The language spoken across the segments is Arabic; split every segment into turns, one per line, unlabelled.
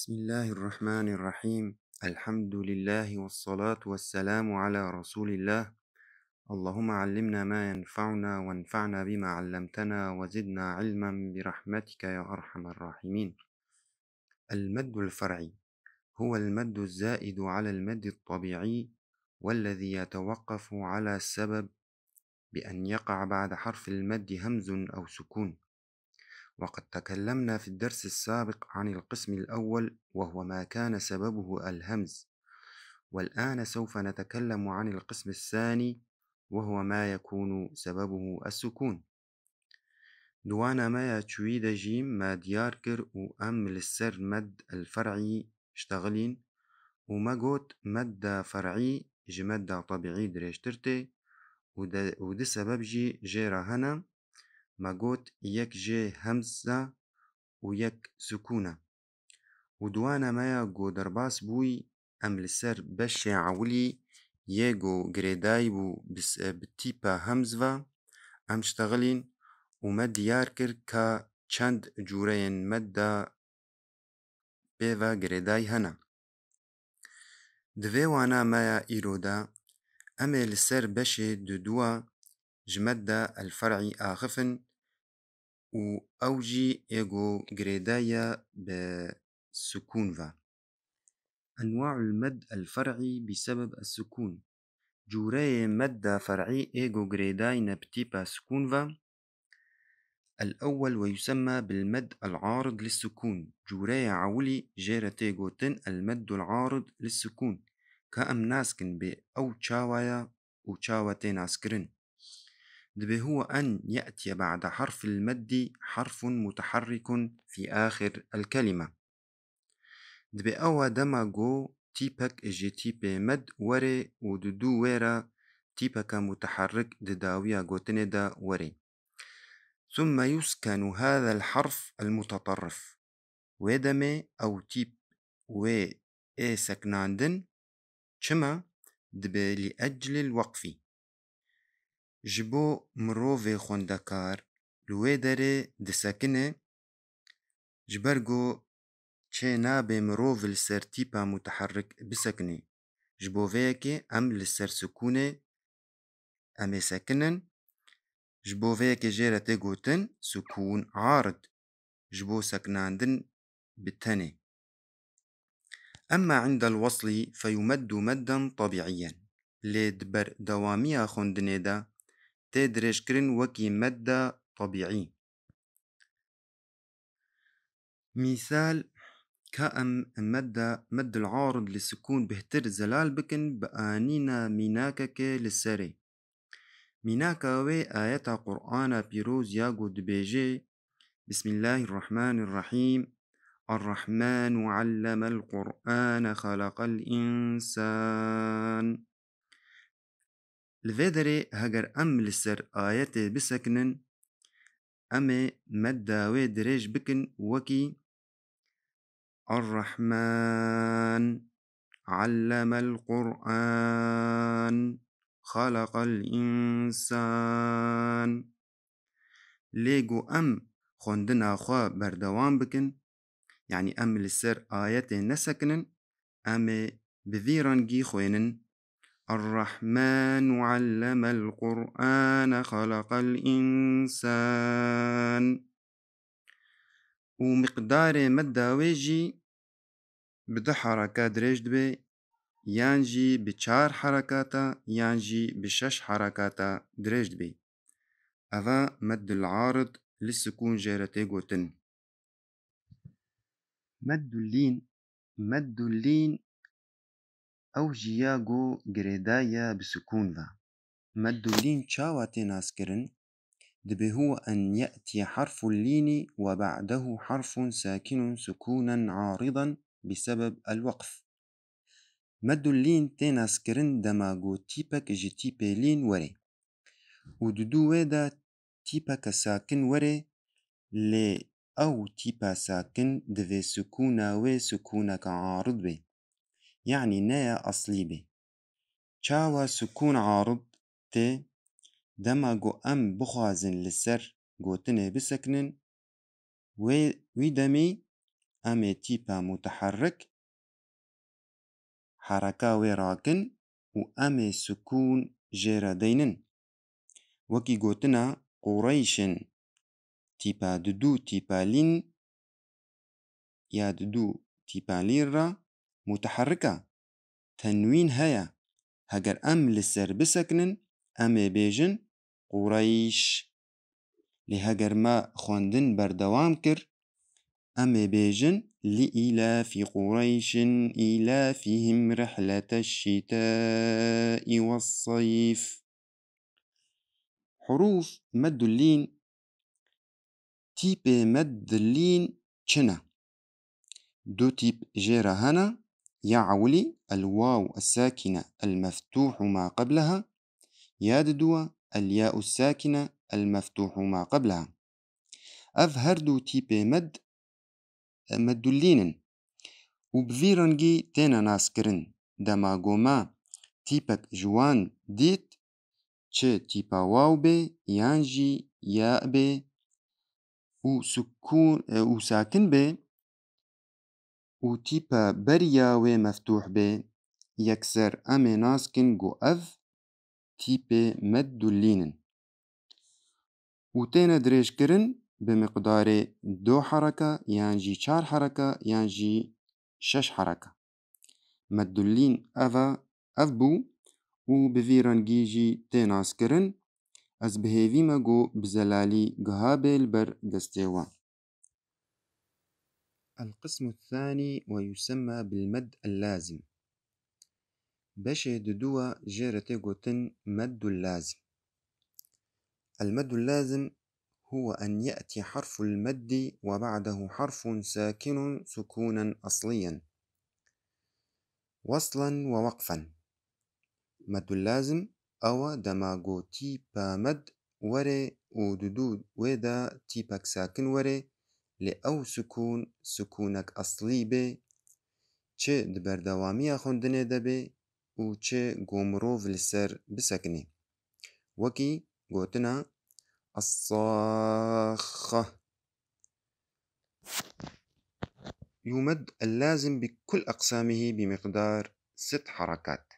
بسم الله الرحمن الرحيم الحمد لله والصلاة والسلام على رسول الله اللهم علمنا ما ينفعنا وانفعنا بما علمتنا وزدنا علما برحمتك يا أرحم الراحمين المد الفرعي هو المد الزائد على المد الطبيعي والذي يتوقف على السبب بأن يقع بعد حرف المد همز أو سكون وقد تكلمنا في الدرس السابق عن القسم الأول وهو ما كان سببه الهمز والآن سوف نتكلم عن القسم الثاني وهو ما يكون سببه السكون دوانا مايا تشويدا جيم ما دياركر وأم للسر مد الفرعي اشتغلين قوت مد فرعي جمد طبيعي دريش ترتي وده سبب جي جيرا هنا ما قوت گوت یەک ژێ هەمزە و یەک سکوونە و دووانەمەیە گۆدەرباس بووی ئەم لەسەر بەشێ عولی یێگۆ گرێدای بوو بتیپە هەمزە ئەم شتەغلین ومە دیار کرد کە چەند جوورەیەن مەددا پێوە گرێدای هەنا دوێ وانامەیە ئیرۆدا لسر بشي دو دوا جمد الفرعي آخفن و u auji jego gredaja فا أنواع المد الفرعي بسبب السكون جوراي مد فرعي إيجو جريداين سكون فا الأول ويسمى بالمد العارض للسكون جوراي عولي جيرتيجو تن المد العارض للسكون كأم ناسكن بأو تشاوايا وتشاواتين عسكرن دبي هو أن يأتي بعد حرف المد حرف متحرك في آخر الكلمة دبي أوا دما جو تيبك جي تيبي مد وري وددو ويرا تيبك متحرك دداويا جوتندا وري ثم يسكن هذا الحرف المتطرف ودمي أو تيب و إي سكناندن شما دبي لأجل الوقف جبو مروف خوندكار لويدري دسكنه جبرغو چه ناب مروف لسر تيبا متحرك بسكنه جبو فيكي ام لسر سكوني أمي ساكنن جبو فيك جيرة تيغوتن سكون عارض جبو ساكناندن بالتاني أما عند الوصل فيمد مدا طبيعيا لدبر دواميا خندنيدا تدرج كرن وكي مادة طبيعي مثال كأم مادة مد العارض للسكون بهتر زلال بكن بآنينا كي للسري ميناكا وي آياتا قرآن بيروز ياغو دبيجي بسم الله الرحمن الرحيم الرحمن علم القرآن خلق الإنسان الفيدري هجر أم للسر آياتي بسكنن أمي مدى وادريج بكن وكي الرحمن علم القرآن خلق الإنسان ليجو أم خوندنا خوا بردوان بكن يعني أم للسر آياتي نسكنن أمي بذيران جي خوينن الرحمن علم القرآن خلق الإنسان ومقدار مدى ويجي بده حركة دريج بي يانجي بشار حركاتا يانجي بشش حركاتا دريج بي هذا مد العارض للسكون جيرتي جوتن مد اللين مد اللين او ژیە گۆ گرێدایە بسکووندا مد و لين چاوە هو أن يأتي حرف اللين وبعده حرف ساكن سكونا عارضا بسبب الوقف مد اللين تيناسكرن دماغو تيبك جي تيبي لين وري وددو ويدا تيبك ساكن وري لي أو تيبا ساكن دفي سكونا وي سكونك عارض بي يعني نايا أصليبي چاوا سكون عارض ت دما جو أم بخازن للسر گوتنێ بسكنن وی ويدمي أمي تيبا متحرك حرەکە وێ ڕاکن سكون ئەمێ وكي ژێرە قريشن وەکی ددو تيبا تیپە ددوو تیپالین یا ددوو تیپالین متحركة تنوين هيا هجر أم لسر بسكنن أم بيجن قريش لهجر ما خواندن بردوام كر أم بيجن لإلاف قريش إلافهم رحلة الشتاء والصيف حروف مد اللين تيب مد اللين شنا دو تيب جيرا هنا يا عولي الواو الساكنة المفتوح ما قبلها يا الياء الساكنة المفتوح ما قبلها أف دو تيبي مد مدلينن وبفيرنجي تينا ناسكرن دما غوما تيبك جوان ديت چه تيبا واو بي يانجي ياء بي وسكون وساكن بي تيبا بريا و مفتوح ب يكسر أمي ناسكن جو أف تيبي مد و تينا دريش كرن بمقدار دو حركة يانجي چار حركة يانجي شش حركة مد اللين أفا و بفيران جيجي تناس كرن أز بهيفيما جو بزلالي جهابل بر دستيوان القسم الثاني ويسمى بالمد اللازم باش يددوا جيرتي غوتن مد اللازم المد اللازم هو أن يأتي حرف المد وبعده حرف ساكن سكونا أصليا وصلا ووقفا مد اللازم أو دماغو تيبا مد وري ودودو ويدا تيباك ساكن وري لأو سكون سكونك أصلي بي چه دبردوامية خوندنه دبي و چه گومروف لسر بسكني وكي قوتنا الصاخة يمد اللازم بكل أقسامه بمقدار ست حركات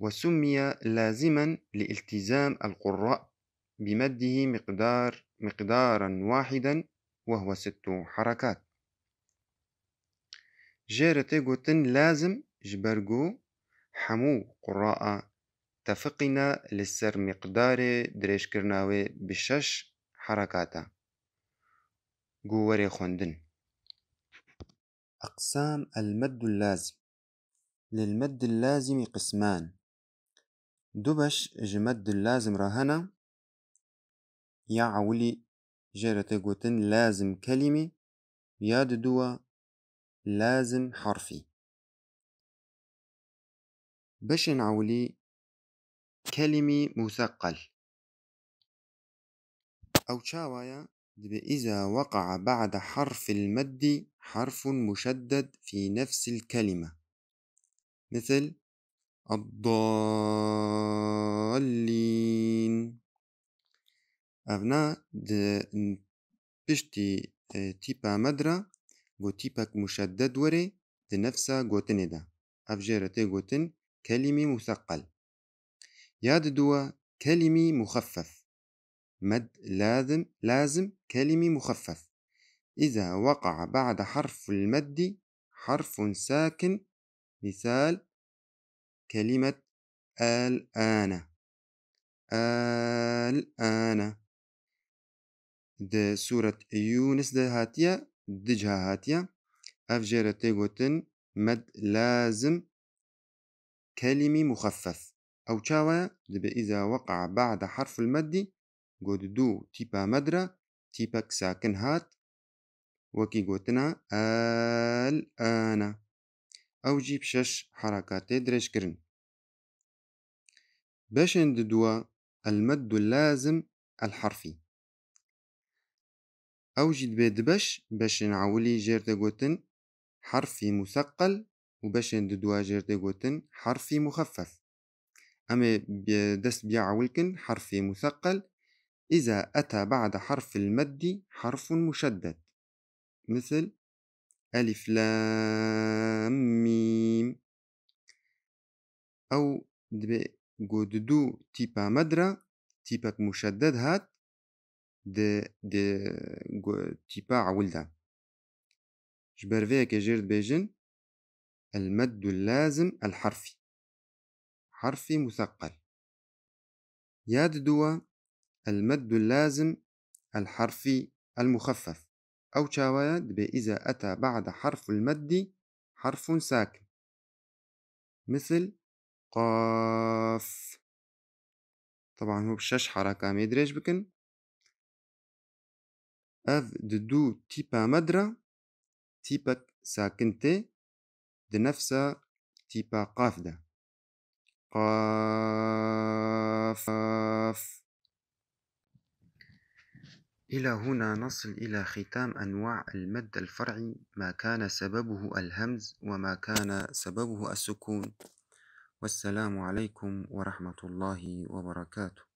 وسمي لازما لالتزام القراء بمده مقدار مقدارا واحدا وهو ست حركات جيرتي قوتن لازم جبرقو حمو قراءة تفقنا للسر مقدار دريش كرناوي بشش حركاتا قواري خوندن أقسام المد اللازم للمد اللازم قسمان دبش جمد اللازم رهنا يعولي جارەتە گوتن لازم كلمة ياد دوا لازم حرفي باش نعولي كلمة مثقل أو شاوايا إذا وقع بعد حرف المد حرف مشدد في نفس الكلمة مثل الضالين أبناء بشتي آه، تيبا مدرا و تيباك مشدد وري د نفسا قوتن دا أفجارة غوتن كلمة مثقل ياد دوا كلمة مخفف مد لازم لازم كلمي مخفف إذا وقع بعد حرف المد حرف ساكن مثال كلمة الآن الآن آل ده سورة يونس ده هاتيا دجها هاتيا أفجر تيغوتن مد لازم كلمي مخفف أو تشاوى إذا وقع بعد حرف المد قد دو تيبا مدرا تيبك ساكن هات وكي قوتنا الآن أو جيب شش حركات درش كرن باش نددوا المد اللازم الحرفي أوجد بيد باش باش نعولي جيرتا قوتن حرفي مثقل وباش نددوا جيرتا قوتن حرفي مخفف أما دس بيعولكن حرفي مثقل إذا أتى بعد حرف المد حرف مشدد مثل ألف لام ميم أو دبي قددو تيبا مدرة تيبك مشدد هات دي دي تيبا عولدا جبر فيها كجيرد بيجن المد اللازم الحرفي حرفي مثقل ياد دوا المد اللازم الحرفي المخفف أو شاويد إذا أتى بعد حرف المد حرف ساكن مثل قاف طبعا هو بشاش حركة ما يدريش بكن أف دو تيبا مدرا تيبا ساكنتي ساكنتي de nafsa tipa قاف قاف إلى هنا نصل إلى ختام أنواع المد الفرعي ما كان سببه الهمز وما كان سببه السكون والسلام عليكم ورحمة الله وبركاته